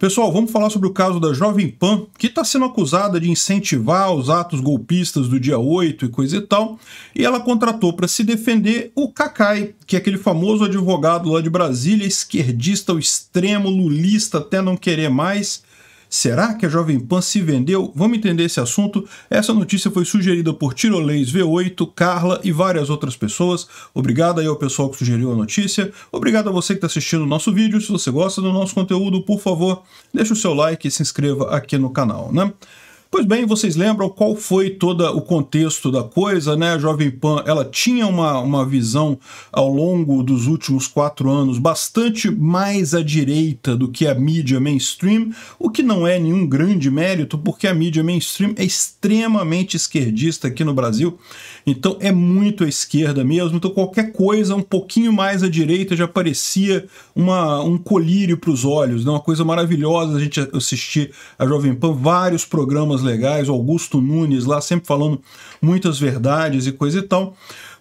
Pessoal, vamos falar sobre o caso da Jovem Pan, que está sendo acusada de incentivar os atos golpistas do dia 8 e coisa e tal, e ela contratou para se defender o Kakai, que é aquele famoso advogado lá de Brasília, esquerdista ao extremo, lulista até não querer mais, Será que a Jovem Pan se vendeu? Vamos entender esse assunto. Essa notícia foi sugerida por Tirolês V8, Carla e várias outras pessoas. Obrigado aí ao pessoal que sugeriu a notícia. Obrigado a você que está assistindo o nosso vídeo. Se você gosta do nosso conteúdo, por favor, deixe o seu like e se inscreva aqui no canal, né? Pois bem, vocês lembram qual foi todo o contexto da coisa, né? A Jovem Pan ela tinha uma, uma visão ao longo dos últimos quatro anos bastante mais à direita do que a mídia mainstream, o que não é nenhum grande mérito, porque a mídia mainstream é extremamente esquerdista aqui no Brasil, então é muito à esquerda mesmo, então qualquer coisa um pouquinho mais à direita já parecia uma, um colírio para os olhos, né? uma coisa maravilhosa a gente assistir a Jovem Pan, vários programas legais, Augusto Nunes lá sempre falando muitas verdades e coisa e tal.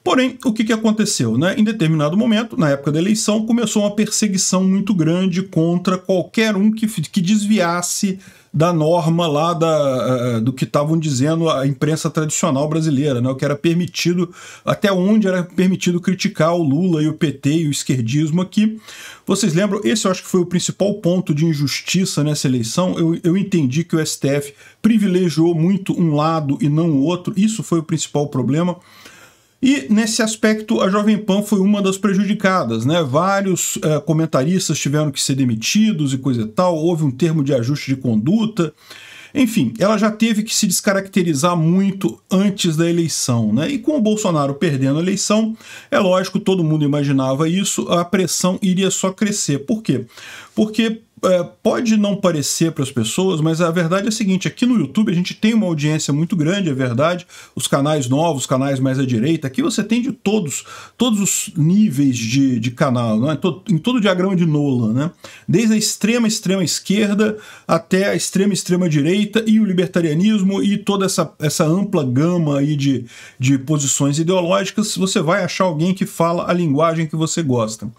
Porém, o que, que aconteceu? Né? Em determinado momento, na época da eleição, começou uma perseguição muito grande contra qualquer um que, que desviasse da norma lá da, eh, eh, do que estavam dizendo a imprensa tradicional brasileira, né? o que era permitido, até onde era permitido criticar o Lula e o PT e o esquerdismo aqui. Vocês lembram? Esse eu acho que foi o principal ponto de injustiça nessa eleição. Eu, eu entendi que o STF privilegiou muito um lado e não o outro, isso foi o principal problema. E nesse aspecto, a Jovem Pan foi uma das prejudicadas, né? Vários eh, comentaristas tiveram que ser demitidos e coisa e tal, houve um termo de ajuste de conduta. Enfim, ela já teve que se descaracterizar muito antes da eleição, né? E com o Bolsonaro perdendo a eleição, é lógico, todo mundo imaginava isso, a pressão iria só crescer. Por quê? Porque é, pode não parecer para as pessoas, mas a verdade é a seguinte: aqui no YouTube a gente tem uma audiência muito grande, é verdade. Os canais novos, canais mais à direita, aqui você tem de todos, todos os níveis de, de canal, né, em todo o diagrama de Nola, né? Desde a extrema, extrema esquerda até a extrema, extrema direita e o libertarianismo e toda essa, essa ampla gama aí de, de posições ideológicas, você vai achar alguém que fala a linguagem que você gosta.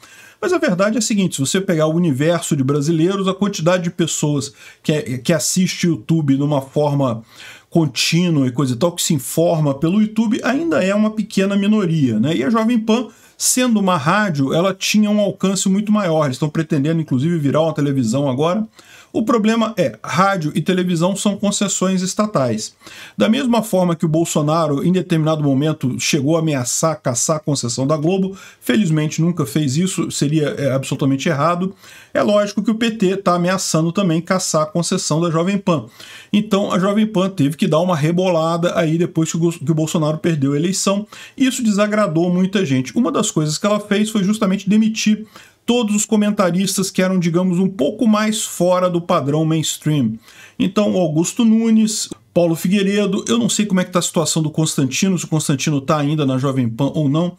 Mas a verdade é a seguinte: se você pegar o universo de brasileiros, a quantidade de pessoas que, é, que assiste YouTube numa forma contínua e coisa e tal, que se informa pelo YouTube, ainda é uma pequena minoria, né? E a Jovem Pan sendo uma rádio, ela tinha um alcance muito maior. Eles estão pretendendo, inclusive, virar uma televisão agora. O problema é, rádio e televisão são concessões estatais. Da mesma forma que o Bolsonaro, em determinado momento, chegou a ameaçar caçar a concessão da Globo, felizmente nunca fez isso, seria é, absolutamente errado. É lógico que o PT está ameaçando também caçar a concessão da Jovem Pan. Então a Jovem Pan teve que dar uma rebolada aí depois que o, que o Bolsonaro perdeu a eleição. Isso desagradou muita gente. Uma das coisas que ela fez foi justamente demitir todos os comentaristas que eram, digamos, um pouco mais fora do padrão mainstream. Então, Augusto Nunes, Paulo Figueiredo, eu não sei como é que está a situação do Constantino, se o Constantino está ainda na Jovem Pan ou não,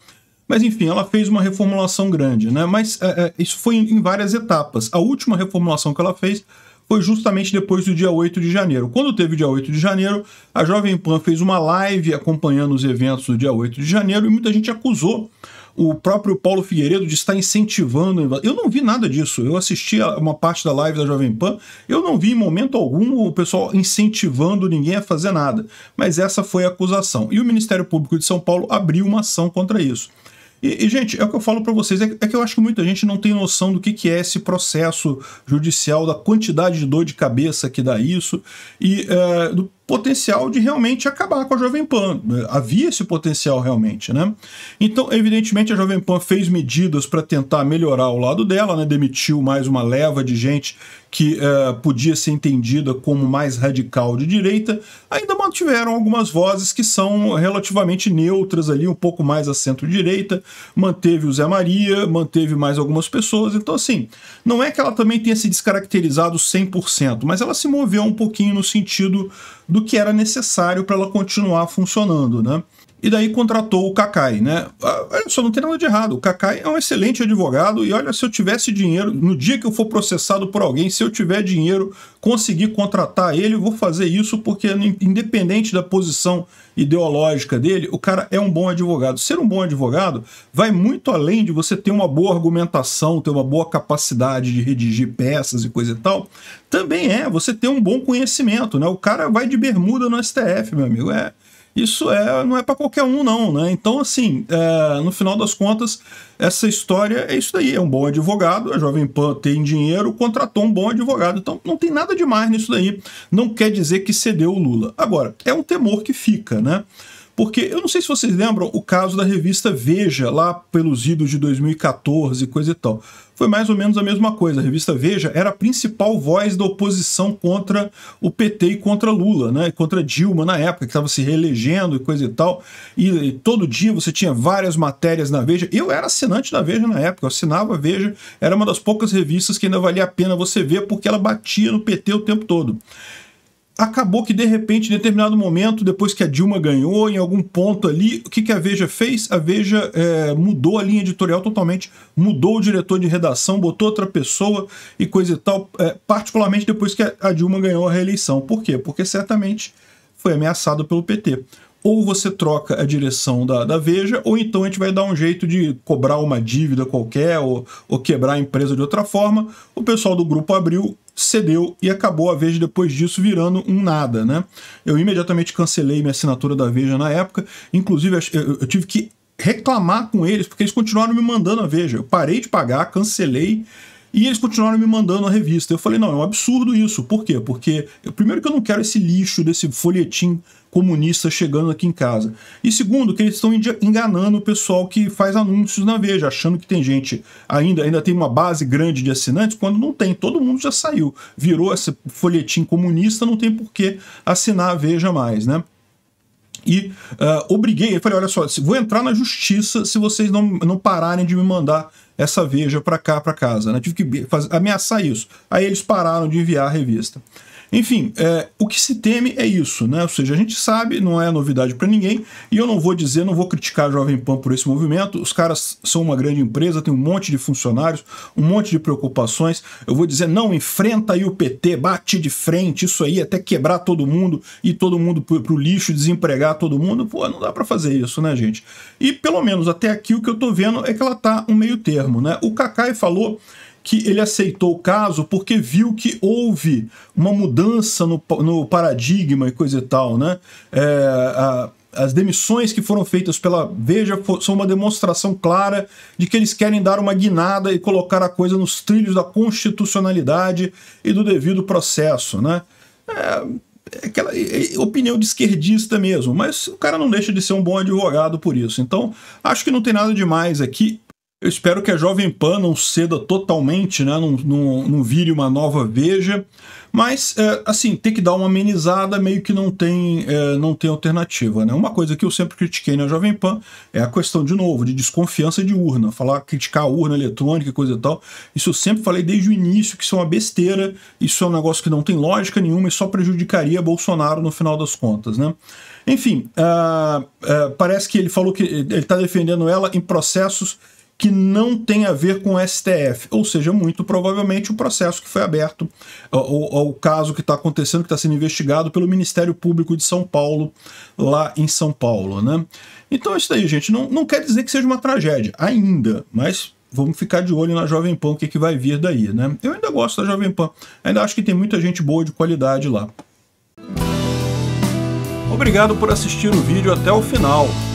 mas enfim, ela fez uma reformulação grande, né? Mas é, é, isso foi em, em várias etapas. A última reformulação que ela fez foi justamente depois do dia 8 de janeiro. Quando teve o dia 8 de janeiro, a Jovem Pan fez uma live acompanhando os eventos do dia 8 de janeiro e muita gente acusou o próprio Paulo Figueiredo de estar incentivando. Eu não vi nada disso. Eu assisti a uma parte da live da Jovem Pan, eu não vi em momento algum o pessoal incentivando ninguém a fazer nada. Mas essa foi a acusação. E o Ministério Público de São Paulo abriu uma ação contra isso. E, e, gente, é o que eu falo para vocês, é, é, que eu acho que muita gente não tem noção do que, que é esse processo judicial, da quantidade de dor de cabeça que dá isso, e é, do potencial de realmente acabar com a Jovem Pan. Havia esse potencial realmente, né? Então, evidentemente, a Jovem Pan fez medidas para tentar melhorar o lado dela, né? Demitiu mais uma leva de gente que eh, podia ser entendida como mais radical de direita. Ainda mantiveram algumas vozes que são relativamente neutras ali, um pouco mais a centro-direita. Manteve o Zé Maria, manteve mais algumas pessoas. Então, assim, não é que ela também tenha se descaracterizado 100%, mas ela se moveu um pouquinho no sentido do que era necessário para ela continuar funcionando, né? e daí contratou o Kakai, né? Ah, olha só, não tem nada de errado. O Kakai é um excelente advogado e olha, se eu tivesse dinheiro, no dia que eu for processado por alguém, se eu tiver dinheiro, conseguir contratar ele, vou fazer isso porque independente da posição ideológica dele, o cara é um bom advogado. Ser um bom advogado vai muito além de você ter uma boa argumentação, ter uma boa capacidade de redigir peças e coisa e tal. Também é você ter um bom conhecimento, né? O cara vai de bermuda no STF, meu amigo. É isso é, não é para qualquer um, não, né? Então, assim, é, no final das contas, essa história é isso daí, é um bom advogado, a Jovem Pan tem dinheiro, contratou um bom advogado, então não tem nada demais nisso daí, não quer dizer que cedeu o Lula. Agora, é um temor que fica, né? Porque eu não sei se vocês lembram o caso da revista Veja, lá pelos idos de 2014, coisa e tal. Foi mais ou menos a mesma coisa. A revista Veja era a principal voz da oposição contra o PT e contra Lula, né? contra Dilma na época, que estava se reelegendo e coisa e tal. E, e, todo dia você tinha várias matérias na Veja. Eu era assinante da Veja na época, eu assinava a Veja. Era uma das poucas revistas que ainda valia a pena você ver, porque ela batia no PT o tempo todo acabou que de repente, em determinado momento, depois que a Dilma ganhou, em algum ponto ali, o que, que a Veja fez? A Veja é, mudou a linha editorial totalmente, mudou o diretor de redação, botou outra pessoa e coisa e tal, é, particularmente depois que a Dilma ganhou a reeleição. Por quê? Porque certamente foi ameaçado pelo PT. Ou você troca a direção da, da Veja, ou então a gente vai dar um jeito de cobrar uma dívida qualquer, ou, ou quebrar a empresa de outra forma. O pessoal do Grupo Abril cedeu e acabou a Veja depois disso virando um nada, né? Eu imediatamente cancelei minha assinatura da Veja na época, inclusive eu tive que reclamar com eles, porque eles continuaram me mandando a Veja. Eu parei de pagar, cancelei e eles continuaram me mandando a revista. Eu falei, não, é um absurdo isso. Por quê? Porque, primeiro, que eu não quero esse lixo desse folhetim comunista chegando aqui em casa. E segundo, que eles estão enganando o pessoal que faz anúncios na Veja, achando que tem gente ainda, ainda tem uma base grande de assinantes, quando não tem. Todo mundo já saiu. Virou esse folhetim comunista, não tem por que assinar a Veja mais, né? e uh, obriguei, eu falei, olha só, vou entrar na justiça se vocês não, não pararem de me mandar essa veja para cá, para casa. Né? Tive que fazer, ameaçar isso. Aí eles pararam de enviar a revista. Enfim, é, o que se teme é isso, né? Ou seja, a gente sabe, não é novidade para ninguém, e eu não vou dizer, não vou criticar a Jovem Pan por esse movimento. Os caras são uma grande empresa, tem um monte de funcionários, um monte de preocupações. Eu vou dizer, não enfrenta aí o PT, bate de frente, isso aí até quebrar todo mundo e todo mundo pro lixo, desempregar todo mundo. Pô, não dá para fazer isso, né, gente? E pelo menos até aqui o que eu tô vendo é que ela tá um meio termo, né? O Kakai falou que ele aceitou o caso porque viu que houve uma mudança no, no paradigma e coisa e tal, né? É, a, as demissões que foram feitas pela Veja são uma demonstração clara de que eles querem dar uma guinada e colocar a coisa nos trilhos da constitucionalidade e do devido processo, né? É, é aquela é, é opinião de esquerdista mesmo, mas o cara não deixa de ser um bom advogado por isso. Então, acho que não tem nada demais aqui. Eu espero que a Jovem Pan não ceda totalmente, né? Não, não, não vire uma nova veja. Mas, é, assim, ter que dar uma amenizada meio que não tem, é, não tem alternativa, né? Uma coisa que eu sempre critiquei na Jovem Pan é a questão, de novo, de desconfiança de urna. Falar, criticar a urna eletrônica coisa e tal. Isso eu sempre falei desde o início, que isso é uma besteira, isso é um negócio que não tem lógica nenhuma e só prejudicaria Bolsonaro no final das contas, né? Enfim, uh, uh, parece que ele falou que ele está defendendo ela em processos que não tem a ver com o STF, ou seja, muito provavelmente o processo que foi aberto, ou o caso que está acontecendo, que está sendo investigado pelo Ministério Público de São Paulo, lá em São Paulo. Né? Então, é isso daí, gente, não, não quer dizer que seja uma tragédia ainda, mas vamos ficar de olho na Jovem Pan, o que, é que vai vir daí. Né? Eu ainda gosto da Jovem Pan, ainda acho que tem muita gente boa de qualidade lá. Obrigado por assistir o vídeo até o final.